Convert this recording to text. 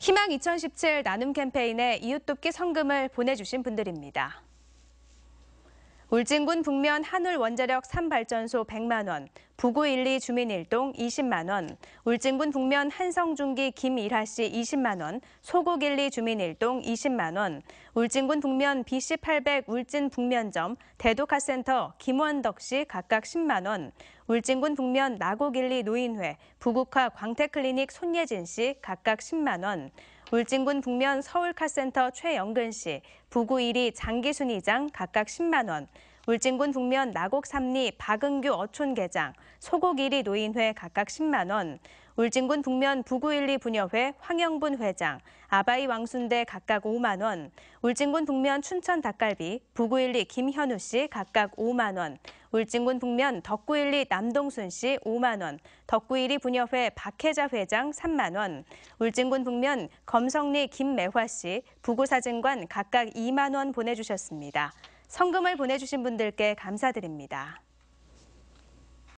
희망 2017 나눔 캠페인에 이웃돕기 성금을 보내주신 분들입니다. 울진군 북면 한울 원자력 3발전소 100만 원, 부구 1, 2 주민 일동 20만 원, 울진군 북면 한성중기 김일하 씨 20만 원, 소곡 1, 2 주민 일동 20만 원, 울진군 북면 BC800 울진 북면점 대도카센터 김원덕 씨 각각 10만 원, 울진군 북면 나곡 1, 2 노인회 부국화 광태클리닉 손예진 씨 각각 10만 원, 울진군 북면 서울카센터 최영근 씨, 부구 1위 장기순 이장 각각 10만 원, 울진군 북면 나곡 3리 박은규 어촌 계장, 소곡 1위 노인회 각각 10만 원, 울진군 북면 부구 1위 분여회 황영분 회장, 아바이 왕순대 각각 5만 원, 울진군 북면 춘천 닭갈비 부구 1위 김현우 씨 각각 5만 원, 울진군 북면 덕구일리 남동순 씨 5만 원, 덕구일리 분여회 박혜자 회장 3만 원, 울진군 북면 검성리 김매화 씨, 부구사진관 각각 2만 원 보내주셨습니다. 성금을 보내주신 분들께 감사드립니다.